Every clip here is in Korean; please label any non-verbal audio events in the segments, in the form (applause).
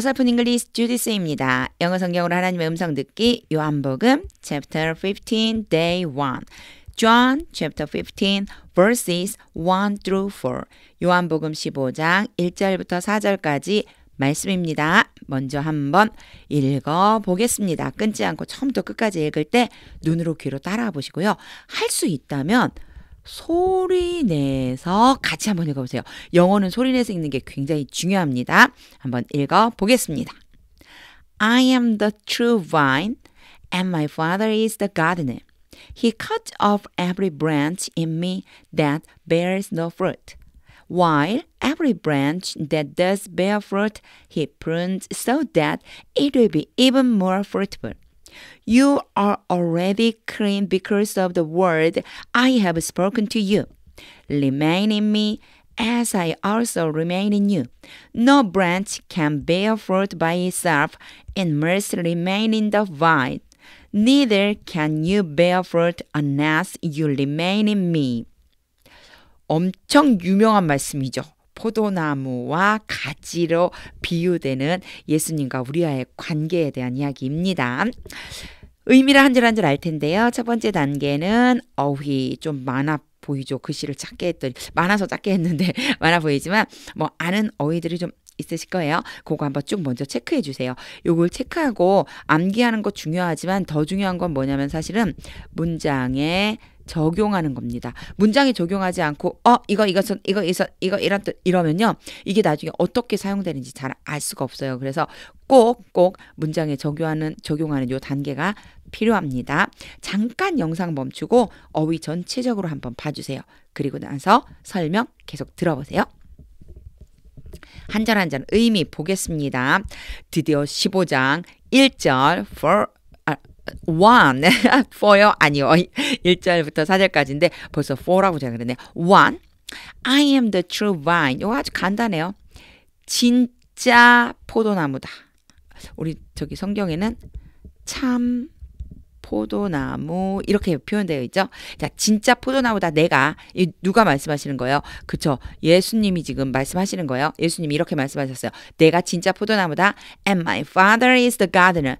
어설픈 잉글리스 주디스입니다. 영어 성경으로 하나님의 음성 듣기 요한복음 c h 15 day 1 John chapter 15 verses 1 through 4 요한복음 15장 1절부터 4절까지 말씀입니다. 먼저 한번 읽어 보겠습니다. 끊지 않고 처음부터 끝까지 읽을 때 눈으로 귀로 따라와 보시고요. 할 수 있다면 소리 내서 같이 한번 읽어보세요. 영어는 소리 내서 읽는 게 굉장히 중요합니다. 한번 읽어 보겠습니다. I am the true vine, and my father is the gardener. He cuts off every branch in me that bears no fruit, while every branch that does bear fruit, he prunes so that it will be even more fruitful. You are already clean because of the word I have spoken to you. Remain in me as I also remain in you. No branch can bear fruit by itself and must remain in the vine. Neither can you bear fruit unless you remain in me. 엄청 유명한 말씀이죠. 포도나무와 가지로 비유되는 예수님과 우리와의 관계에 대한 이야기입니다. 의미를 한 줄 한 줄 알 텐데요. 첫 번째 단계는 어휘 좀 많아 보이죠. 글씨를 작게 했더니 많아서 작게 했는데 (laughs) 많아 보이지만 뭐 아는 어휘들이 좀 있으실 거예요. 그거 한번 쭉 먼저 체크해 주세요. 요걸 체크하고 암기하는 거 중요하지만 더 중요한 건 뭐냐면 사실은 문장의 적용하는 겁니다. 문장에 적용하지 않고 어 이거 이것은 이거 이서 이거 이런 뜻 이러면요 이게 나중에 어떻게 사용되는지 잘 알 수가 없어요. 그래서 꼭꼭 문장에 적용하는 적용하는 요 단계가 필요합니다. 잠깐 영상 멈추고 어휘 전체적으로 한번 봐주세요. 그리고 나서 설명 계속 들어보세요. 한 절 한 절 의미 보겠습니다. 드디어 15장 1절 for one (laughs) f 요 아니요 1절부터 (laughs) 4절까지인데 벌써 f 라고 제가 그랬네 one I am the true vine. 이거 아주 간단해요. 진짜 포도나무다. 우리 저기 성경에는 참 포도나무 이렇게 표현되어 있죠. 자, 진짜 포도나무다 내가 이 누가 말씀하시는 거예요? 그쵸? 예수님이 지금 말씀하시는 거예요. 예수님이 이렇게 말씀하셨어요. 내가 진짜 포도나무다 and my father is the gardener.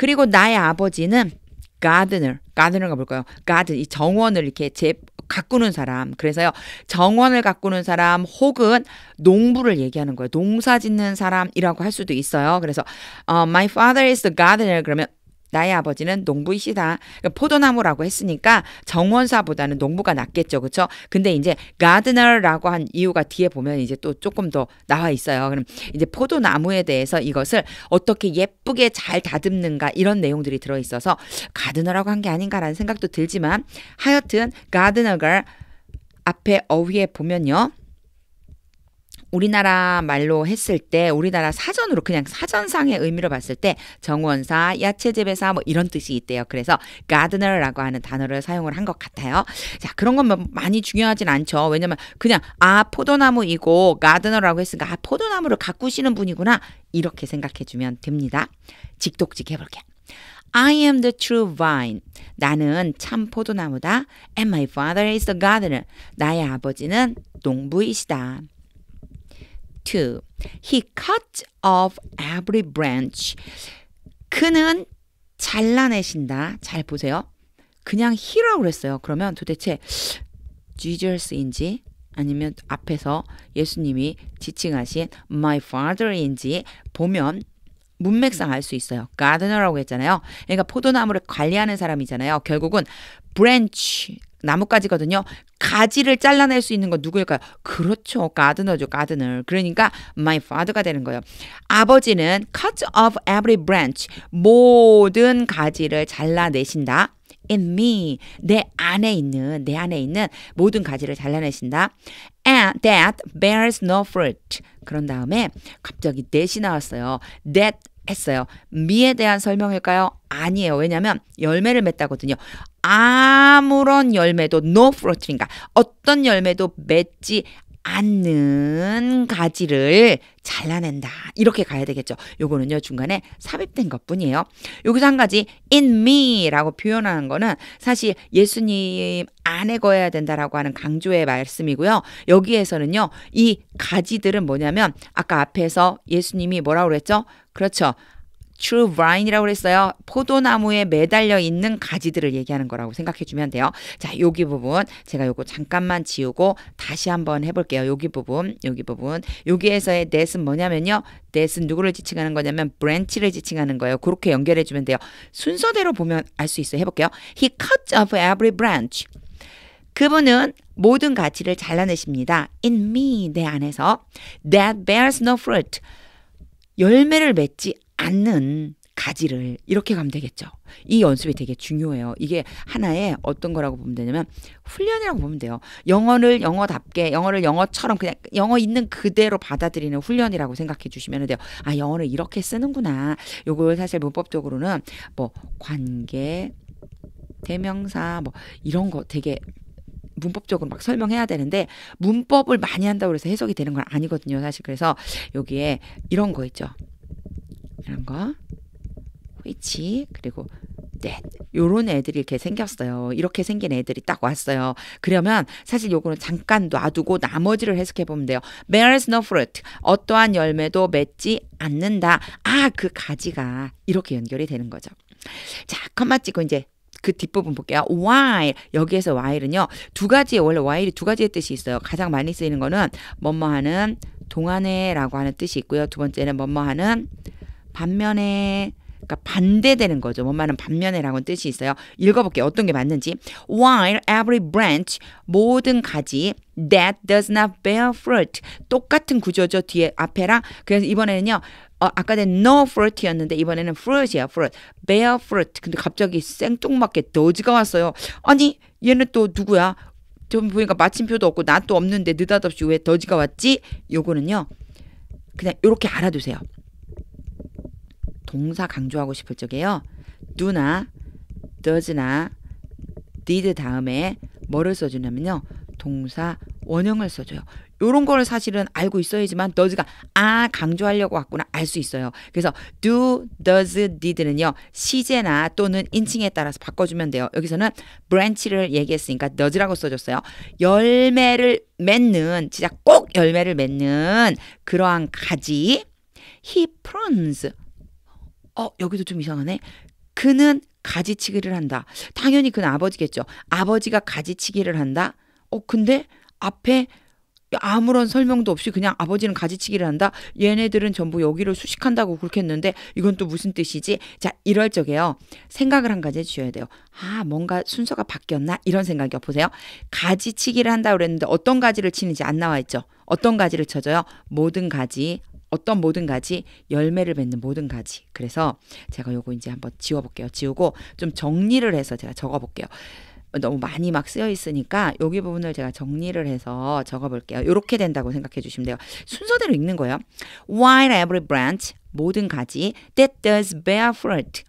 그리고 나의 아버지는 가드너, 가드너가 볼까요 가드, 이 정원을 이렇게 제, 가꾸는 사람. 그래서요, 정원을 가꾸는 사람 혹은 농부를 얘기하는 거예요. 농사 짓는 사람이라고 할 수도 있어요. 그래서, uh, my father is t gardener. 그러면 나의 아버지는 농부이시다. 그러니까 포도나무라고 했으니까 정원사보다는 농부가 낫겠죠. 그렇죠? 근데 이제 가드너라고 한 이유가 뒤에 보면 이제 또 조금 더 나와 있어요. 그럼 이제 포도나무에 대해서 이것을 어떻게 예쁘게 잘 다듬는가 이런 내용들이 들어 있어서 가드너라고 한 게 아닌가라는 생각도 들지만 하여튼 가드너가 앞에 어휘에 보면요. 우리나라 말로 했을 때 우리나라 사전으로 그냥 사전상의 의미로 봤을 때 정원사, 야채재배사 뭐 이런 뜻이 있대요. 그래서 가드너라고 하는 단어를 사용을 한 것 같아요. 자, 그런 건 뭐 많이 중요하진 않죠. 왜냐면 그냥 아 포도나무이고 가드너라고 했으니까 아 포도나무를 가꾸시는 분이구나 이렇게 생각해 주면 됩니다. 직독직 해볼게요. I am the true vine. 나는 참 포도나무다. And my father is the gardener. 나의 아버지는 농부이시다. to. He cut off every branch. 그는 잘라내신다. 잘 보세요. 그냥 he라고 그랬어요. 그러면 도대체 Jesus인지 아니면 앞에서 예수님이 지칭하신 my father인지 보면 문맥상 알 수 있어요. gardener라고 했잖아요. 그러니까 포도나무를 관리하는 사람이잖아요. 결국은 branch 나뭇가지거든요. 가지를 잘라낼 수 있는 건 누구일까요? 그렇죠. 가드너죠. 가드너. 그러니까 my father가 되는 거예요. 아버지는 cut off every branch. 모든 가지를 잘라내신다. in me 내 안에 있는 내 안에 있는 모든 가지를 잘라내신다. and that bears no fruit. 그런 다음에 갑자기 that이 나왔어요. that 했어요. 미에 대한 설명일까요? 아니에요. 왜냐하면 열매를 맺다거든요. 아무런 열매도 no fruit, 그러 어떤 열매도 맺지 않는 가지를 잘라낸다. 이렇게 가야 되겠죠. 요거는요, 중간에 삽입된 것 뿐이에요. 여기서 한 가지, in me 라고 표현하는 거는 사실 예수님 안에 거해야 된다라고 하는 강조의 말씀이고요. 여기에서는요, 이 가지들은 뭐냐면, 아까 앞에서 예수님이 뭐라고 그랬죠? 그렇죠. true vine이라고 그랬어요. 포도나무에 매달려 있는 가지들을 얘기하는 거라고 생각해 주면 돼요. 자, 여기 부분 제가 요거 잠깐만 지우고 다시 한번 해 볼게요. 여기 부분, 여기 부분. 여기에서의 that은 뭐냐면요. that은 누구를 지칭하는 거냐면 branch를 지칭하는 거예요. 그렇게 연결해 주면 돼요. 순서대로 보면 알 수 있어요. 해 볼게요. He cut off every branch. 그분은 모든 가지를 잘라내십니다. In me 내 안에서 that bears no fruit. 열매를 맺지 않는 가지를 이렇게 가면 되겠죠. 이 연습이 되게 중요해요. 이게 하나의 어떤 거라고 보면 되냐면 훈련이라고 보면 돼요. 영어를 영어답게 영어를 영어처럼 그냥 영어 있는 그대로 받아들이는 훈련이라고 생각해 주시면 돼요. 아 영어를 이렇게 쓰는구나. 요걸 사실 문법적으로는 뭐 관계 대명사 뭐 이런 거 되게 문법적으로 막 설명해야 되는데 문법을 많이 한다고 해서 해석이 되는 건 아니거든요. 사실 그래서 여기에 이런 거 있죠. 이런 거. 위치 그리고 넷 요런 애들이 이렇게 생겼어요. 이렇게 생긴 애들이 딱 왔어요. 그러면 사실 요거는 잠깐 놔두고 나머지를 해석해 보면 돼요. There is no fruit. 어떠한 열매도 맺지 않는다. 아, 그 가지가 이렇게 연결이 되는 거죠. 자, 컴마 찍고 이제 그 뒷부분 볼게요. while 여기에서 while은요. 두 가지의 원래 while이 두 가지의 뜻이 있어요. 가장 많이 쓰이는 거는 뭐뭐하는 동안에라고 하는 뜻이 있고요. 두 번째는 뭐뭐하는 반면에 그러니까 반대되는 거죠. 뭐뭐하반면에라고 뜻이 있어요. 읽어볼게요. 어떤 게 맞는지. While every branch 모든 가지 that does not bear fruit 똑같은 구조죠. 뒤에 앞에랑 그래서 이번에는요. 어, 아까는 no fruit였는데 이번에는 fruit이야 fruit, bear fruit. 근데 갑자기 생뚱맞게 d 지가 왔어요. 아니 얘는 또 누구야? 좀 보니까 마침표도 없고 나도 없는데 느닷없이 왜더지가 왔지? 요거는요 그냥 이렇게 알아두세요. 동사 강조하고 싶을 적에요. do나 does나 did 다음에 뭐를 써주냐면요 동사 원형을 써줘요. 요런 거를 사실은 알고 있어야지만 does가 아 강조하려고 왔구나 알 수 있어요. 그래서 do, does, did는요. 시제나 또는 인칭에 따라서 바꿔주면 돼요. 여기서는 branch를 얘기했으니까 does라고 써줬어요. 열매를 맺는 진짜 꼭 열매를 맺는 그러한 가지 he prunes 어 여기도 좀 이상하네. 그는 가지치기를 한다. 당연히 그는 아버지겠죠. 아버지가 가지치기를 한다. 어 근데 앞에 아무런 설명도 없이 그냥 아버지는 가지치기를 한다. 얘네들은 전부 여기를 수식한다고 그렇게 했는데 이건 또 무슨 뜻이지? 자, 이럴 적에요. 생각을 한 가지 해주셔야 돼요. 아, 뭔가 순서가 바뀌었나? 이런 생각이요. 보세요. 가지치기를 한다고 그랬는데 어떤 가지를 치는지 안 나와 있죠. 어떤 가지를 쳐줘요? 모든 가지. 어떤 모든 가지 열매를 맺는 모든 가지 그래서 제가 요거 이제 한번 지워볼게요 지우고 좀 정리를 해서 제가 적어볼게요 너무 많이 막 쓰여 있으니까 여기 부분을 제가 정리를 해서 적어볼게요. 이렇게 된다고 생각해 주시면 돼요. 순서대로 읽는 거예요. While every branch 모든 가지 that does bear fruit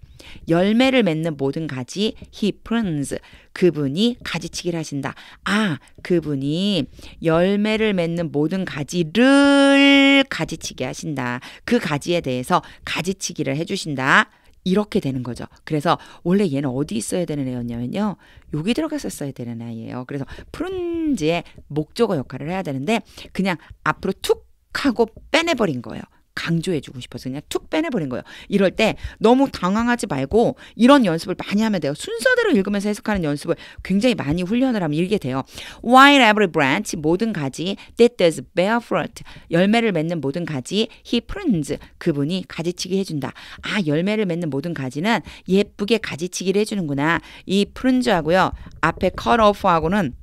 열매를 맺는 모든 가지 he prunes 그분이 가지치기를 하신다. 아, 그분이 열매를 맺는 모든 가지를 가지치기 하신다. 그 가지에 대해서 가지치기를 해 주신다. 이렇게 되는 거죠. 그래서 원래 얘는 어디 있어야 되는 애였냐면요. 여기 들어갔었어야 되는 아이예요. 그래서 프른즈의 목적어 역할을 해야 되는데 그냥 앞으로 툭 하고 빼내버린 거예요. 강조해주고 싶어서 그냥 툭 빼내버린 거예요. 이럴 때 너무 당황하지 말고 이런 연습을 많이 하면 돼요. 순서대로 읽으면서 해석하는 연습을 굉장히 많이 훈련을 하면 읽게 돼요. While every branch 모든 가지 that does bear fruit 열매를 맺는 모든 가지 he prunes 그분이 가지치기 해준다. 아 열매를 맺는 모든 가지는 예쁘게 가지치기를 해주는구나. 이 prunes하고요 앞에 cut off하고는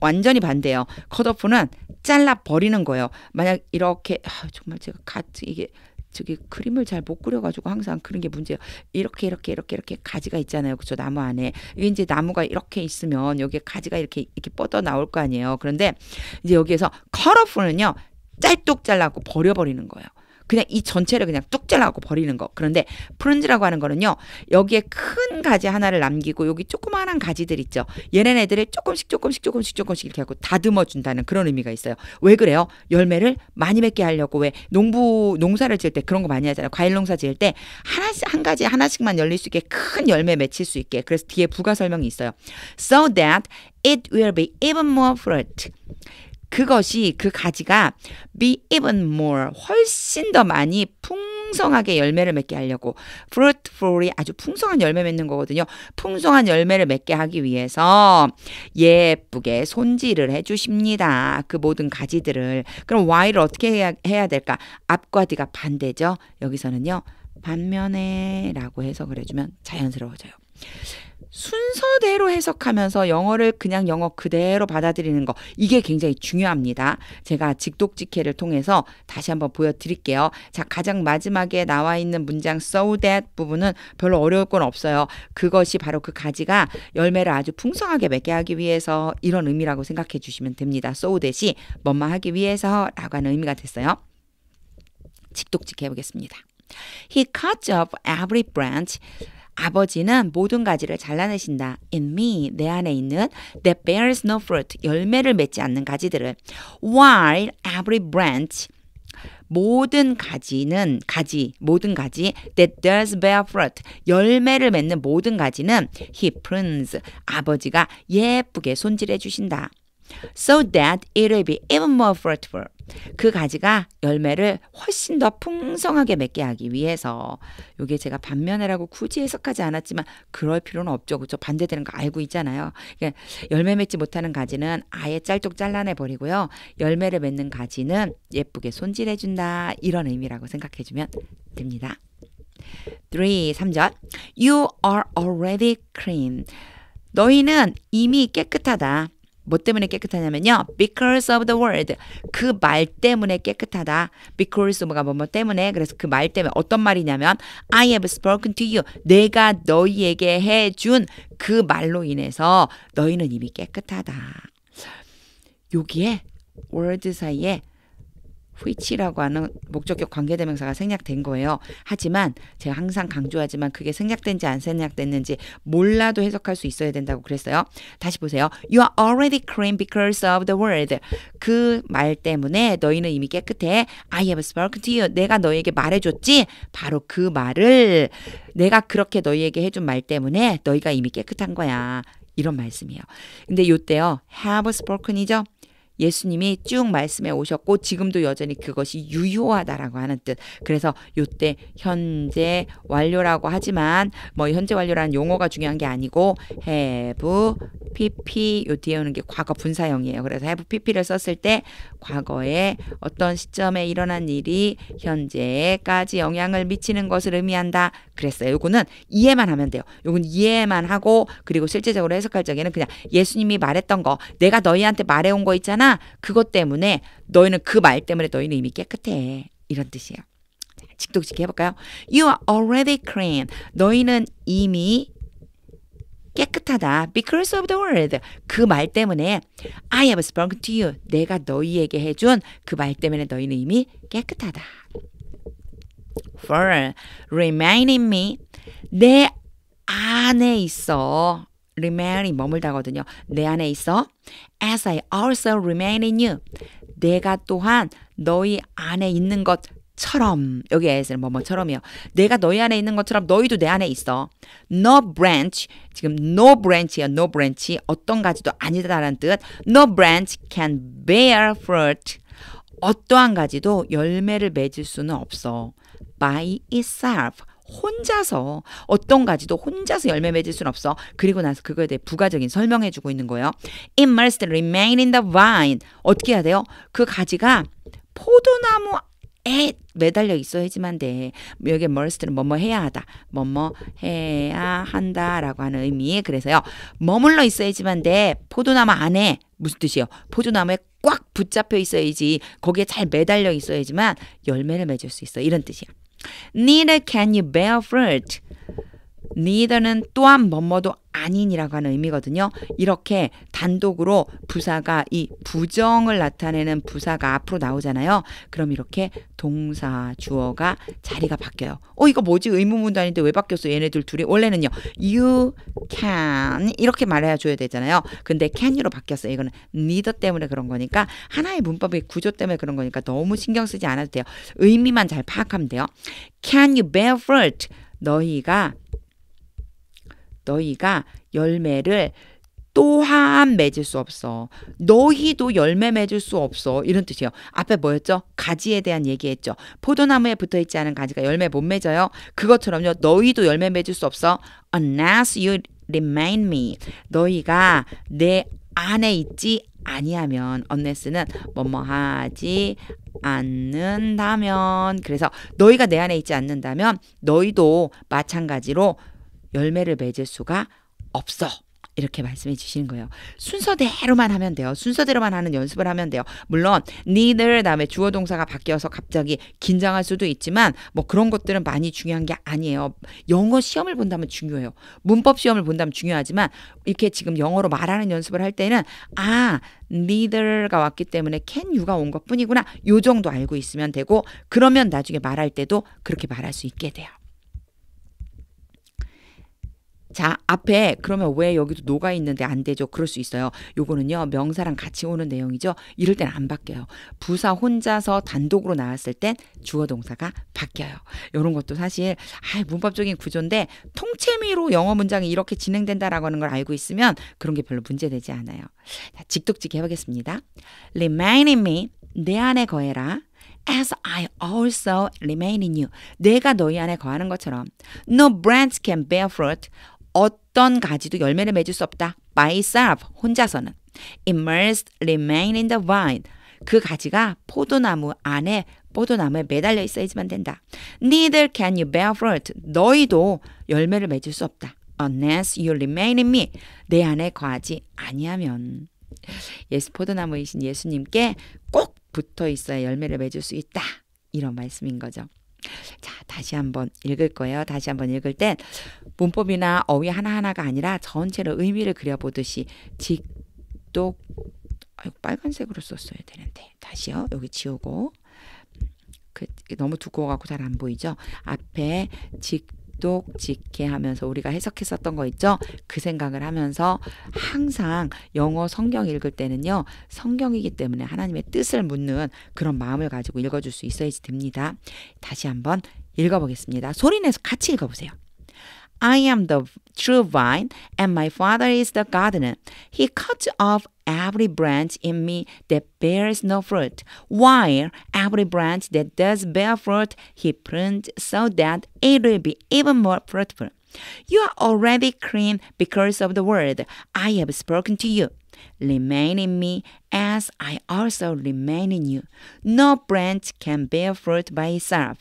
완전히 반대예요. 컷오프는 잘라 버리는 거예요. 만약 이렇게 아, 정말 제가 같이 이게 저기 그림을 잘 못 그려가지고 항상 그런 게 문제예요. 이렇게 이렇게 이렇게 이렇게 가지가 있잖아요. 그죠 나무 안에 이게 이제 나무가 이렇게 있으면 여기에 가지가 이렇게 이렇게 뻗어 나올 거 아니에요. 그런데 이제 여기에서 컬러풀은요 짤뚝 잘라고 버려버리는 거예요. 그냥 이 전체를 그냥 뚝 잘라갖고 버리는 거. 그런데 프른즈라고 하는 거는요. 여기에 큰 가지 하나를 남기고 여기 조그마한 가지들 있죠. 얘네네들을 조금씩 조금씩 조금씩 조금씩 이렇게 하고 다듬어 준다는 그런 의미가 있어요. 왜 그래요? 열매를 많이 맺게 하려고 왜 농부 농사를 지을 때 그런 거 많이 하잖아요. 과일 농사 지을 때 하나씩 한 가지 하나씩만 열릴 수 있게 큰 열매 맺힐 수 있게. 그래서 뒤에 부가 설명이 있어요. So that it will be even more fruit. 그것이 그 가지가 be even more 훨씬 더 많이 풍성하게 열매를 맺게 하려고 fruitful이 아주 풍성한 열매 맺는 거거든요. 풍성한 열매를 맺게 하기 위해서 예쁘게 손질을 해 주십니다. 그 모든 가지들을 그럼 why를 어떻게 해야, 해야 될까? 앞과 뒤가 반대죠. 여기서는요. 반면에라고 해서그래주면 자연스러워져요. 순서대로 해석하면서 영어를 그냥 영어 그대로 받아들이는 거 이게 굉장히 중요합니다. 제가 직독직해를 통해서 다시 한번 보여드릴게요. 자 가장 마지막에 나와 있는 문장 so that 부분은 별로 어려울 건 없어요. 그것이 바로 그 가지가 열매를 아주 풍성하게 맺게 하기 위해서 이런 의미라고 생각해 주시면 됩니다. so that이 뭐만 하기 위해서라고 하는 의미가 됐어요. 직독직해 보겠습니다. He cuts off every branch 아버지는 모든 가지를 잘라내신다. In me, 내 안에 있는 that bears no fruit, 열매를 맺지 않는 가지들을. While every branch, 모든 가지는 가지 모든 가지 that does bear fruit 열매를 맺는 모든 가지는 he prunes 아버지가 예쁘게 손질해 주신다. so that it l l be even more fruitful. 그 가지가 열매를 훨씬 더 풍성하게 맺게 하기 위해서 요게 제가 반면에라고 굳이 해석하지 않았지만 그럴 필요는 없죠. 그렇죠? 반대되는 거 알고 있잖아요. 그러니까 열매 맺지 못하는 가지는 아예 짤뚝 잘라내 버리고요. 열매를 맺는 가지는 예쁘게 손질해 준다. 이런 의미라고 생각해 주면 됩니다. 3. 3절 You are already clean. 너희는 이미 깨끗하다. 뭐 때문에 깨끗하냐면요. Because of the word. 그 말 때문에 깨끗하다. Because 뭐가 뭐뭐 때문에. 그래서 그 말 때문에 어떤 말이냐면 I have spoken to you. 내가 너희에게 해 준 그 말로 인해서 너희는 이미 깨끗하다. 여기에 word 사이에 which라고 하는 목적격 관계대명사가 생략된 거예요. 하지만 제가 항상 강조하지만 그게 생략된지 안 생략됐는지 몰라도 해석할 수 있어야 된다고 그랬어요. 다시 보세요. You are already clean because of the word. 그 말 때문에 너희는 이미 깨끗해. I have spoken to you. 내가 너에게 말해줬지. 바로 그 말을 내가 그렇게 너희에게 해준 말 때문에 너희가 이미 깨끗한 거야. 이런 말씀이에요. 근데 요때요. have spoken이죠. 예수님이 쭉 말씀해 오셨고 지금도 여전히 그것이 유효하다라고 하는 뜻. 그래서 요때 현재 완료라고 하지만 뭐 현재 완료라는 용어가 중요한 게 아니고 have pp 요 뒤에 오는 게 과거 분사형이에요. 그래서 have pp를 썼을 때 과거에 어떤 시점에 일어난 일이 현재까지 영향을 미치는 것을 의미한다. 그랬어요. 요거는 이해만 하면 돼요. 요건 이해만 하고 그리고 실제적으로 해석할 적에는 그냥 예수님이 말했던 거 내가 너희한테 말해 온 거 있잖아. 그것 때문에 너희는 그 말 때문에 너희는 이미 깨끗해. 이런 뜻이에요. 직독식 해볼까요? You are already clean. 너희는 이미 깨끗하다. Because of the word. 그 말 때문에 I have spoken to you. 내가 너희에게 해준 그 말 때문에 너희는 이미 깨끗하다. For reminding me. 내 안에 있어. remain이 머물다거든요. 내 안에 있어. As I also remain in you. 내가 또한 너희 안에 있는 것처럼 여기 as는 뭐뭐처럼이요. 내가 너희 안에 있는 것처럼 너희도 내 안에 있어. No branch 지금 no branch야 no branch 어떤 가지도 아니다라는 뜻. No branch can bear fruit. 어떠한 가지도 열매를 맺을 수는 없어. By itself 혼자서 어떤 가지도 혼자서 열매 맺을 순 없어. 그리고 나서 그거에 대해 부가적인 설명해 주고 있는 거예요. It must remain in the vine. 어떻게 해야 돼요? 그 가지가 포도나무 에 매달려 있어야지만 돼. 여기에 m u 는 뭐뭐 해야 하다. 뭐뭐 해야 한다라고 하는 의미. 그래서요. 머물러 있어야지만 돼. 포도나무 안에 무슨 뜻이에요? 포도나무에 꽉 붙잡혀 있어야지. 거기에 잘 매달려 있어야지만 열매를 맺을 수 있어. 이런 뜻이야. Neither can you bear fruit neither는 또한 뭐뭐도 아닌이라고 하는 의미거든요. 이렇게 단독으로 부사가 이 부정을 나타내는 부사가 앞으로 나오잖아요. 그럼 이렇게 동사 주어가 자리가 바뀌어요. 어 이거 뭐지 의문문도 아데왜 바뀌었어 얘네들 둘이 원래는요. you can 이렇게 말해 줘야 되잖아요. 근데 can으로 바뀌었어요. 이거는 neither 때문에 그런 거니까 하나의 문법의 구조 때문에 그런 거니까 너무 신경 쓰지 않아도 돼요. 의미만 잘 파악하면 돼요. can you bear fruit 너희가 너희가 열매를 또한 맺을 수 없어. 너희도 열매 맺을 수 없어. 이런 뜻이에요. 앞에 뭐였죠? 가지에 대한 얘기했죠. 포도나무에 붙어 있지 않은 가지가 열매 못 맺어요. 그것처럼요. 너희도 열매 맺을 수 없어. Unless you remind me. 너희가 내 안에 있지 아니하면 unless는 뭐뭐 하지 않는다면 그래서 너희가 내 안에 있지 않는다면 너희도 마찬가지로 열매를 맺을 수가 없어. 이렇게 말씀해 주시는 거예요. 순서대로만 하면 돼요. 순서대로만 하는 연습을 하면 돼요. 물론 n e i t h 다음에 주어 동사가 바뀌어서 갑자기 긴장할 수도 있지만 뭐 그런 것들은 많이 중요한 게 아니에요. 영어 시험을 본다면 중요해요. 문법 시험을 본다면 중요하지만 이렇게 지금 영어로 말하는 연습을 할 때는 아 n e i e r 가 왔기 때문에 can you가 온 것뿐이구나. 요 정도 알고 있으면 되고 그러면 나중에 말할 때도 그렇게 말할 수 있게 돼요. 자, 앞에 그러면 왜 여기도 녹아 있는데 안 되죠? 그럴 수 있어요. 요거는요. 명사랑 같이 오는 내용이죠. 이럴 땐 안 바뀌어요. 부사 혼자서 단독으로 나왔을 땐 주어 동사가 바뀌어요. 요런 것도 사실 아, 문법적인 구조인데 통채미로 영어 문장이 이렇게 진행된다라고 하는 걸 알고 있으면 그런 게 별로 문제되지 않아요. 자, 직독직해 보겠습니다. r e m i n i me 내 안에 거해라. as I also remain in you. 내가 너희 안에 거하는 것처럼. No branch can bear fruit 어떤 가지도 열매를 맺을 수 없다. Myself 혼자서는 i m m e s e remain in the vine 그 가지가 포도나무 안에 포도나무에 매달려 있어야지만 된다. Neither can you bear fruit 너희도 열매를 맺을 수 없다. Unless you remain in me 내 안에 거하지 아니하면 예수 포도나무이신 예수님께 꼭 붙어 있어야 열매를 맺을 수 있다. 이런 말씀인 거죠. 자, 다시 한번 읽을 거예요. 다시 한번 읽을 땐 문법이나 어휘 하나하나가 아니라 전체로 의미를 그려보듯이 직독 아이 빨간색으로 썼어야 되는데 다시요. 여기 지우고 그 너무 두꺼워 갖고 잘 안 보이죠? 앞에 직 묵독 직해 하면서 우리가 해석했었던 거 있죠? 그 생각을 하면서 항상 영어 성경 읽을 때는요. 성경이기 때문에 하나님의 뜻을 묻는 그런 마음을 가지고 읽어줄 수 있어야지 됩니다. 다시 한번 읽어보겠습니다. 소리내서 같이 읽어보세요. I am the true vine, and my Father is the gardener. He cuts off every branch in me that bears no fruit, while every branch that does bear fruit, he prunes so that it will be even more fruitful. You are already clean because of the word I have spoken to you. Remain in me as I also remain in you. No branch can bear fruit by itself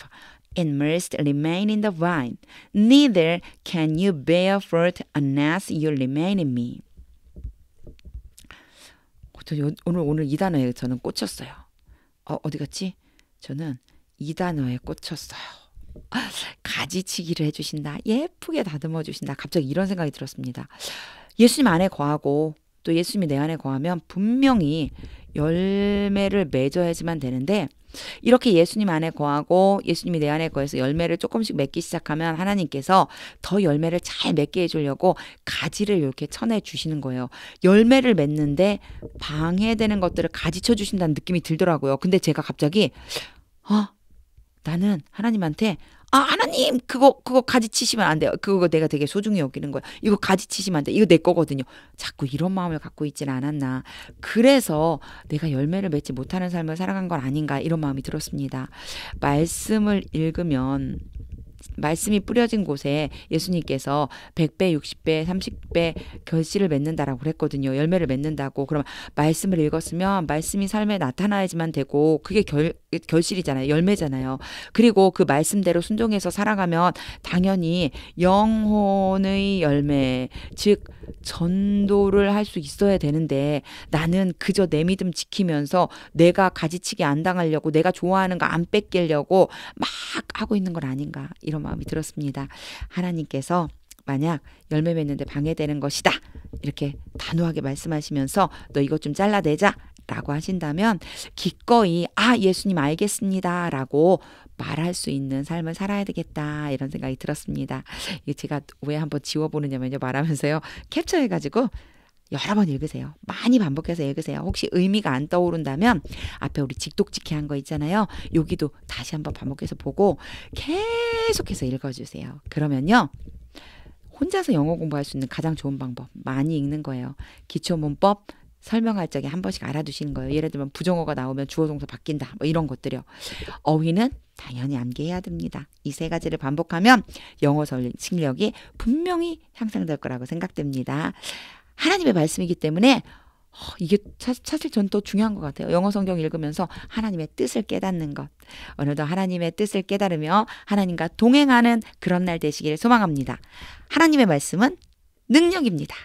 it must remain in the vine. Neither can you bear fruit unless you remain in me. 저 오늘 오늘 이 단어에 저는 꽂혔어요. 어, 어디 갔지? 저는 이 단어에 꽂혔어요. (laughs) 가지치기를 해주신다. 예쁘게 다듬어 주신다. 갑자기 이런 생각이 들었습니다. 예수님 안에 거하고 또 예수님이 내 안에 거하면 분명히 열매를 맺어야지만 되는데 이렇게 예수님 안에 거하고 예수님이 내 안에 거해서 열매를 조금씩 맺기 시작하면 하나님께서 더 열매를 잘 맺게 해주려고 가지를 이렇게 쳐내 주시는 거예요. 열매를 맺는데 방해되는 것들을 가지쳐 주신다는 느낌이 들더라고요. 근데 제가 갑자기 아 나는 하나님한테 아 하나님 그거 그거 가지치시면 안 돼요. 그거 내가 되게 소중히 여기는 거야. 이거 가지치시면 안 돼. 이거 내 거거든요. 자꾸 이런 마음을 갖고 있진 않았나. 그래서 내가 열매를 맺지 못하는 삶을 살아간 건 아닌가 이런 마음이 들었습니다. 말씀을 읽으면 말씀이 뿌려진 곳에 예수님께서 100배, 60배, 30배 결실을 맺는다라고 그랬거든요. 열매를 맺는다고. 그러면 말씀을 읽었으면 말씀이 삶에 나타나야지만 되고 그게 결, 결실이잖아요. 열매잖아요. 그리고 그 말씀대로 순종해서 살아가면 당연히 영혼의 열매, 즉 전도를 할 수 있어야 되는데 나는 그저 내 믿음 지키면서 내가 가지치기 안 당하려고 내가 좋아하는 거 안 뺏기려고 막 하고 있는 건 아닌가 이런 마음이 들었습니다. 하나님께서 만약 열매 맺는데 방해되는 것이다. 이렇게 단호하게 말씀하시면서 너 이것 좀 잘라내자. 라고 하신다면 기꺼이 아, 예수님 알겠습니다. 라고 말할 수 있는 삶을 살아야 되겠다. 이런 생각이 들었습니다. 제가 왜 한번 지워보느냐면요. 말하면서요. 캡처해가지고 여러 번 읽으세요. 많이 반복해서 읽으세요. 혹시 의미가 안 떠오른다면 앞에 우리 직독직해 한 거 있잖아요. 여기도 다시 한번 반복해서 보고 계속해서 읽어주세요. 그러면요. 혼자서 영어 공부할 수 있는 가장 좋은 방법 많이 읽는 거예요. 기초 문법, 설명할 적에 한 번씩 알아두시는 거예요. 예를 들면 부정어가 나오면 주어 동사 바뀐다. 뭐 이런 것들이요. 어휘는 당연히 암기해야 됩니다. 이 세 가지를 반복하면 영어 실력이 분명히 향상될 거라고 생각됩니다. 하나님의 말씀이기 때문에 어, 이게 사실 전 또 중요한 것 같아요. 영어 성경 읽으면서 하나님의 뜻을 깨닫는 것. 오늘도 하나님의 뜻을 깨달으며 하나님과 동행하는 그런 날 되시기를 소망합니다. 하나님의 말씀은 능력입니다.